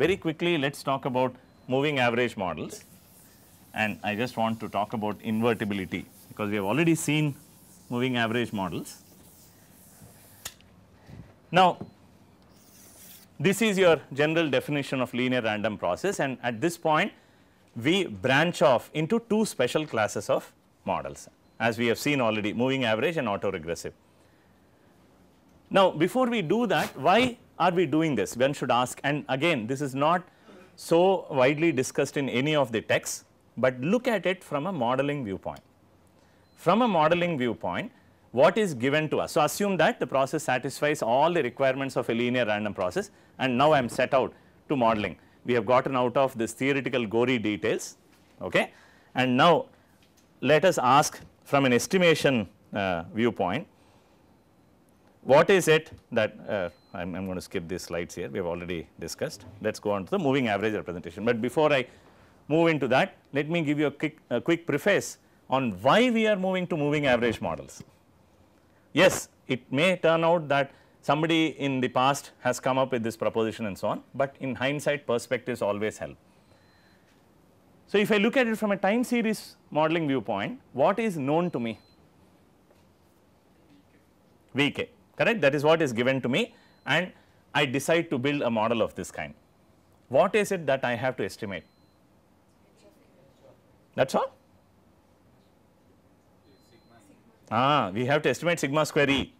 Very quickly, let us talk about moving average models and I just want to talk about invertibility because we have already seen moving average models. Now, this is your general definition of linear random process and at this point we branch off into two special classes of models as we have seen already moving average and autoregressive. Now, before we do that why are we doing this? One should ask, and again, this is not so widely discussed in any of the texts, but look at it from a modeling viewpoint. From a modeling viewpoint, what is given to us? So, assume that the process satisfies all the requirements of a linear random process and now I am set out to modeling. We have gotten out of this theoretical gory details, okay. And now, let us ask from an estimation uh, viewpoint, what is it that uh, I am going to skip these slides here, we have already discussed. Let us go on to the moving average representation. But before I move into that, let me give you a quick, a quick preface on why we are moving to moving average models. Yes, it may turn out that somebody in the past has come up with this proposition and so on, but in hindsight perspectives always help. So, if I look at it from a time series modeling viewpoint, what is known to me? Vk correct that is what is given to me and I decide to build a model of this kind. What is it that I have to estimate? That is all? Ah, we have to estimate sigma square E,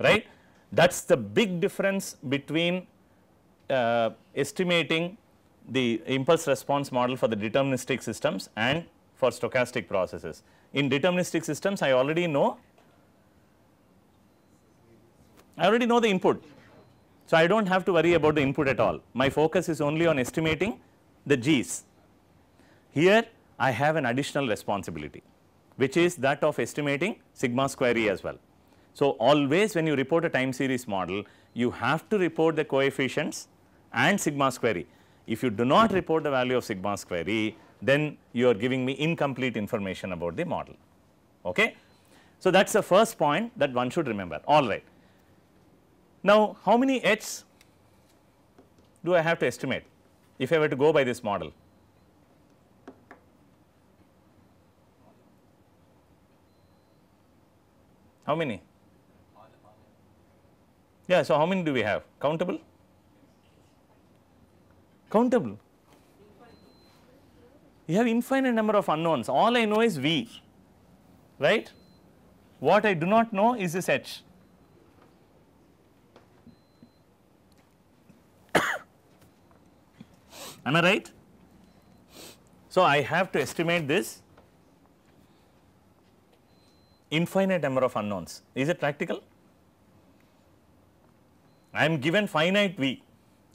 right. That is the big difference between uh, estimating the impulse response model for the deterministic systems and for stochastic processes. In deterministic systems, I already know I already know the input. So I do not have to worry about the input at all. My focus is only on estimating the G's. Here I have an additional responsibility which is that of estimating sigma square E as well. So always when you report a time series model you have to report the coefficients and sigma square E. If you do not report the value of sigma square E then you are giving me incomplete information about the model. Okay? So that is the first point that one should remember. All right. Now, how many H's do I have to estimate if I were to go by this model? How many? Yeah, so how many do we have? Countable? Countable. You have infinite number of unknowns. All I know is V, right? What I do not know is this H. Am I right? So, I have to estimate this infinite number of unknowns. Is it practical? I am given finite V,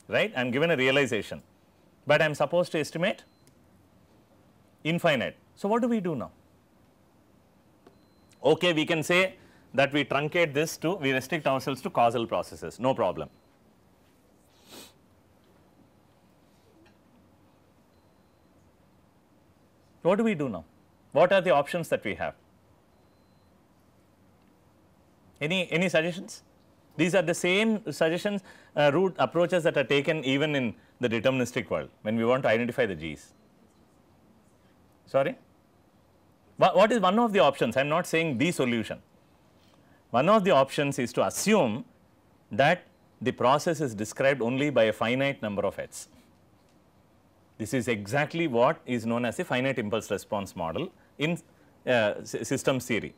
right? I am given a realization, but I am supposed to estimate infinite. So, what do we do now? Okay, we can say that we truncate this to, we restrict ourselves to causal processes, no problem. What do we do now? What are the options that we have? Any, any suggestions? These are the same suggestions, uh, route approaches that are taken even in the deterministic world when we want to identify the G's. Sorry? What, what is one of the options? I am not saying the solution. One of the options is to assume that the process is described only by a finite number of heads. This is exactly what is known as a finite impulse response model in uh, theory.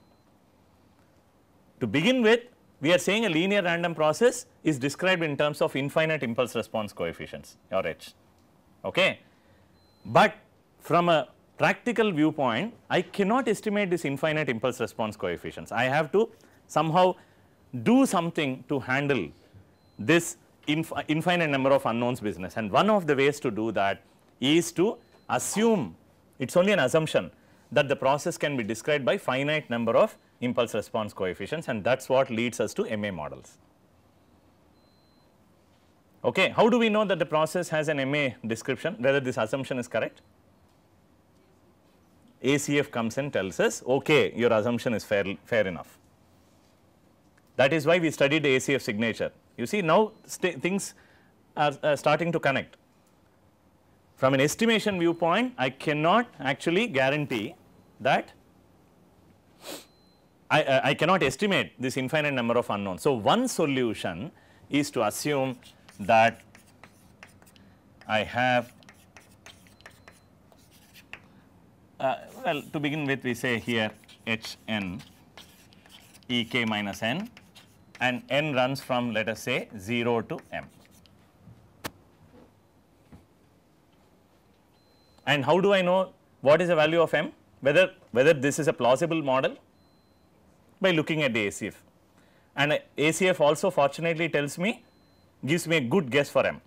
To begin with, we are saying a linear random process is described in terms of infinite impulse response coefficients or H. Okay? But from a practical viewpoint, I cannot estimate this infinite impulse response coefficients. I have to somehow do something to handle this inf infinite number of unknowns business. And one of the ways to do that is to assume, it is only an assumption that the process can be described by finite number of impulse response coefficients and that is what leads us to MA models. Okay. How do we know that the process has an MA description whether this assumption is correct? ACF comes and tells us okay your assumption is fair, fair enough. That is why we studied the ACF signature. You see now things are uh, starting to connect. From an estimation viewpoint, I cannot actually guarantee that I, uh, I cannot estimate this infinite number of unknowns. So, one solution is to assume that I have uh, well to begin with we say here h n e k minus n and n runs from let us say 0 to m. and how do I know what is the value of m whether whether this is a plausible model by looking at the ACF and ACF also fortunately tells me gives me a good guess for m.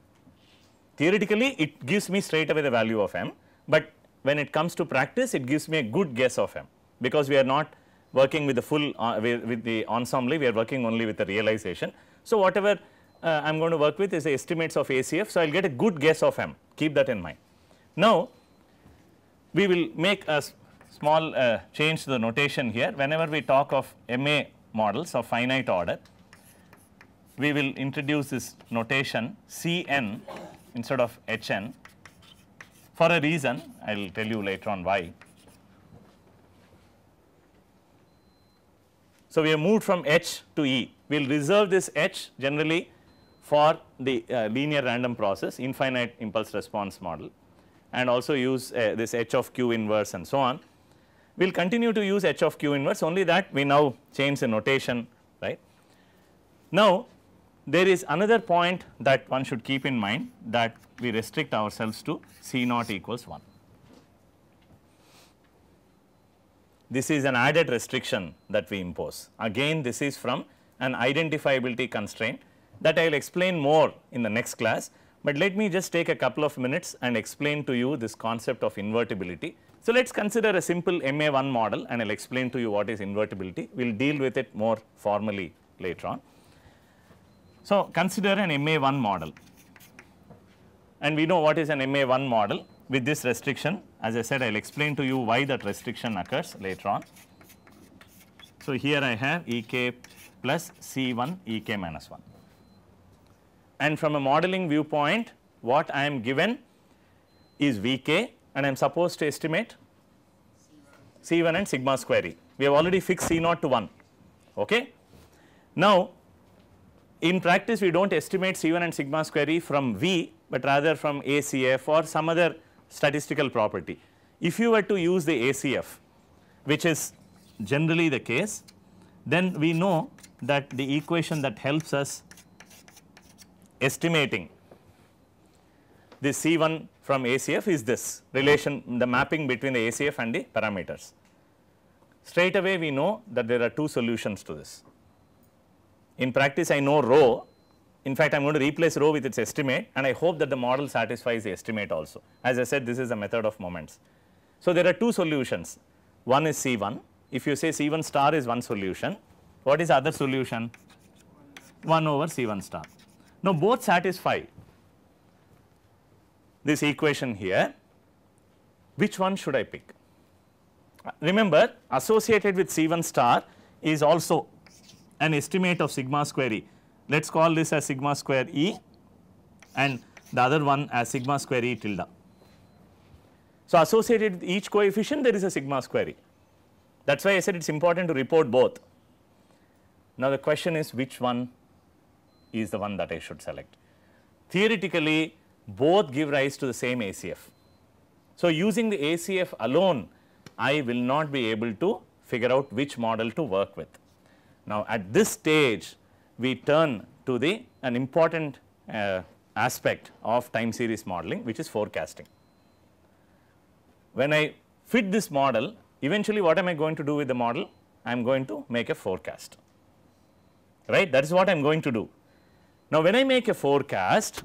Theoretically it gives me straight away the value of m, but when it comes to practice it gives me a good guess of m because we are not working with the full uh, with, the ensemble we are working only with the realization. So, whatever uh, I am going to work with is the estimates of ACF. So, I will get a good guess of m keep that in mind. Now, we will make a small uh, change to the notation here. Whenever we talk of MA models of finite order, we will introduce this notation Cn instead of Hn for a reason I will tell you later on why. So, we have moved from H to E. We will reserve this H generally for the uh, linear random process infinite impulse response model and also use uh, this h of q inverse and so on. We will continue to use h of q inverse only that we now change the notation right. Now there is another point that one should keep in mind that we restrict ourselves to C naught equals 1. This is an added restriction that we impose. Again this is from an identifiability constraint that I will explain more in the next class. But let me just take a couple of minutes and explain to you this concept of invertibility. So, let us consider a simple MA1 model and I will explain to you what is invertibility. We will deal with it more formally later on. So, consider an MA1 model and we know what is an MA1 model with this restriction. As I said, I will explain to you why that restriction occurs later on. So, here I have Ek plus C1 Ek minus 1 and from a modeling viewpoint what I am given is Vk and I am supposed to estimate C1 and sigma square E. We have already fixed C0 to 1. Okay? Now, in practice we do not estimate C1 and sigma square E from V, but rather from ACF or some other statistical property. If you were to use the ACF, which is generally the case, then we know that the equation that helps us estimating the C1 from ACF is this relation the mapping between the ACF and the parameters. Straight away we know that there are two solutions to this. In practice I know rho in fact I am going to replace rho with its estimate and I hope that the model satisfies the estimate also. As I said this is a method of moments. So there are two solutions one is C1 if you say C1 star is one solution what is other solution 1 over C1 star. Now, both satisfy this equation here, which one should I pick? Remember associated with C1 star is also an estimate of sigma square E. Let us call this as sigma square E and the other one as sigma square E tilde. So, associated with each coefficient there is a sigma square E. That is why I said it is important to report both. Now, the question is which one is the one that I should select. Theoretically, both give rise to the same ACF. So, using the ACF alone, I will not be able to figure out which model to work with. Now, at this stage, we turn to the an important uh, aspect of time series modeling, which is forecasting. When I fit this model, eventually what am I going to do with the model? I am going to make a forecast, right? That is what I am going to do. Now, when I make a forecast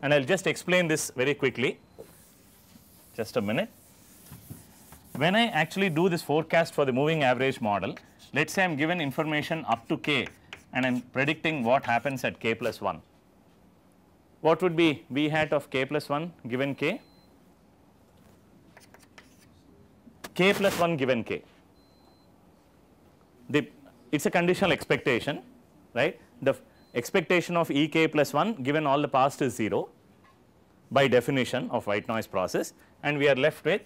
and I will just explain this very quickly, just a minute. When I actually do this forecast for the moving average model, let us say I am given information up to k and I am predicting what happens at k plus 1. What would be b hat of k plus 1 given k? k plus 1 given k. The, it is a conditional expectation, right. The expectation of Ek plus 1 given all the past is 0 by definition of white noise process and we are left with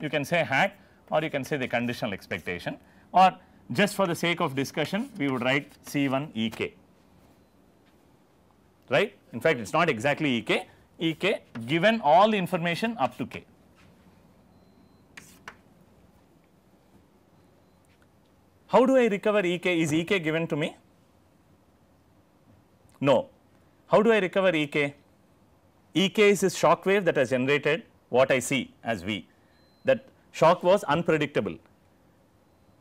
you can say hat, or you can say the conditional expectation or just for the sake of discussion we would write C1 Ek right. In fact, it is not exactly Ek, Ek given all the information up to K. How do I recover Ek? Is Ek given to me? No. How do I recover Ek? Ek is this shock wave that has generated what I see as V. That shock was unpredictable.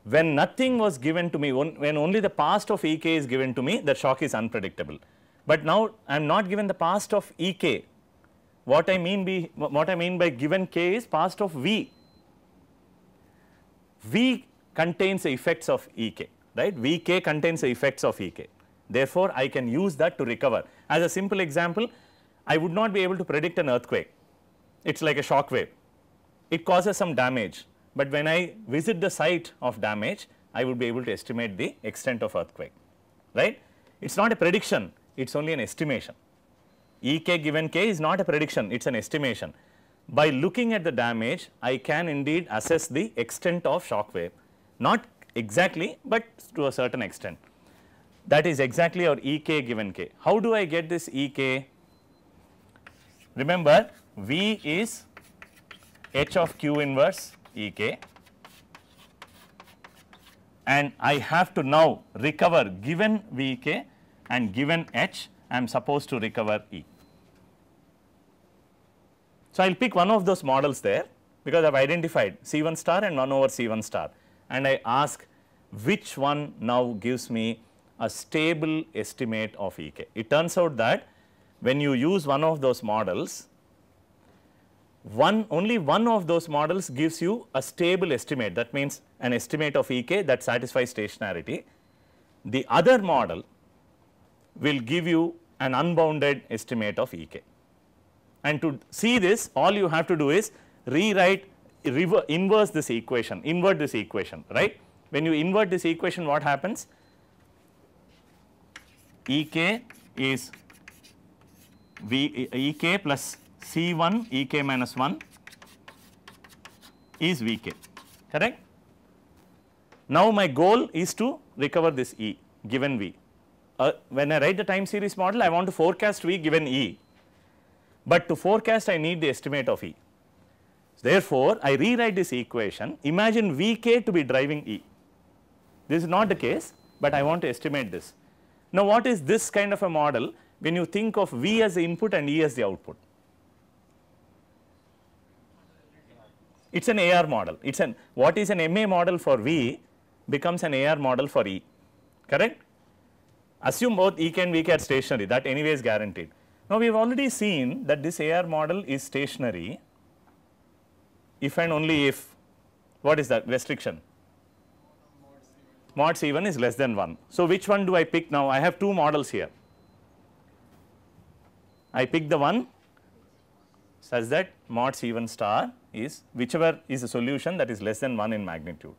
When nothing was given to me, when only the past of Ek is given to me, the shock is unpredictable. But now I am not given the past of Ek. What I mean be what I mean by given K is past of V. V contains the effects of Ek, right? Vk contains the effects of Ek. Therefore, I can use that to recover. As a simple example, I would not be able to predict an earthquake. It's like a shock wave. It causes some damage, but when I visit the site of damage, I would be able to estimate the extent of earthquake, right? It's not a prediction, it's only an estimation. Ek given k is not a prediction, it's an estimation. By looking at the damage, I can indeed assess the extent of shock wave not exactly but to a certain extent. That is exactly our Ek given k. How do I get this Ek? Remember V is H of Q inverse Ek and I have to now recover given Vk and given H I am supposed to recover E. So, I will pick one of those models there because I have identified C1 star and 1 over C1 star and I ask which one now gives me a stable estimate of Ek. It turns out that when you use one of those models, one only one of those models gives you a stable estimate that means an estimate of Ek that satisfies stationarity. The other model will give you an unbounded estimate of Ek. And to see this all you have to do is rewrite inverse this equation, invert this equation, right. When you invert this equation, what happens? Ek is V Ek plus C1 Ek minus 1 is Vk, correct. Now, my goal is to recover this E given V. Uh, when I write the time series model, I want to forecast V given E, but to forecast I need the estimate of E. Therefore, I rewrite this equation, imagine Vk to be driving E. This is not the case, but I want to estimate this. Now, what is this kind of a model when you think of V as the input and E as the output? It is an AR model. It is an what is an MA model for V becomes an AR model for E, correct? Assume both E and VK are stationary, that anyway is guaranteed. Now, we have already seen that this AR model is stationary if and only if what is that restriction mod C1 is less than 1. So, which one do I pick now I have two models here I pick the one such that mod C1 star is whichever is a solution that is less than 1 in magnitude.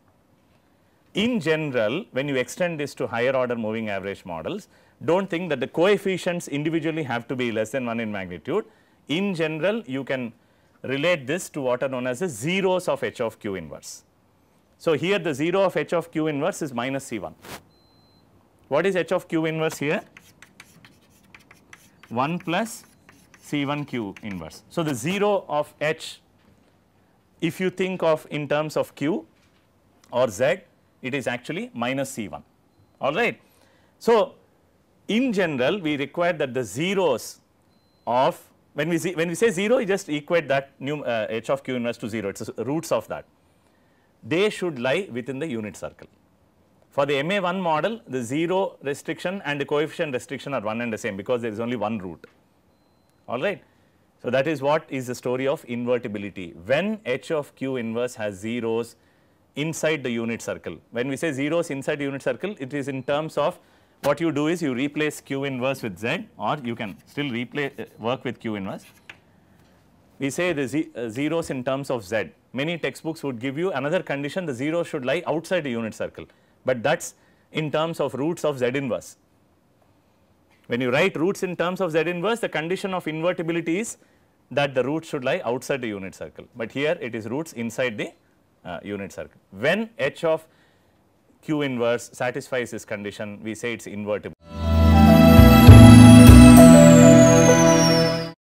In general when you extend this to higher order moving average models do not think that the coefficients individually have to be less than 1 in magnitude. In general you can relate this to what are known as the zeros of H of Q inverse. So, here the 0 of H of Q inverse is minus C1. What is H of Q inverse here? 1 plus C1 Q inverse. So, the 0 of H if you think of in terms of Q or Z it is actually minus C1 all right. So, in general we require that the zeros of when we, when we say 0, you just equate that new, uh, h of q inverse to 0, it is roots of that. They should lie within the unit circle. For the MA1 model, the 0 restriction and the coefficient restriction are one and the same because there is only one root, all right. So, that is what is the story of invertibility. When h of q inverse has zeros inside the unit circle, when we say zeros inside the unit circle, it is in terms of what you do is you replace q inverse with z or you can still replace uh, work with q inverse. We say the z, uh, zeros in terms of z. Many textbooks would give you another condition the zero should lie outside the unit circle, but that is in terms of roots of z inverse. When you write roots in terms of z inverse the condition of invertibility is that the roots should lie outside the unit circle, but here it is roots inside the uh, unit circle. When h of Q inverse satisfies this condition, we say it is invertible.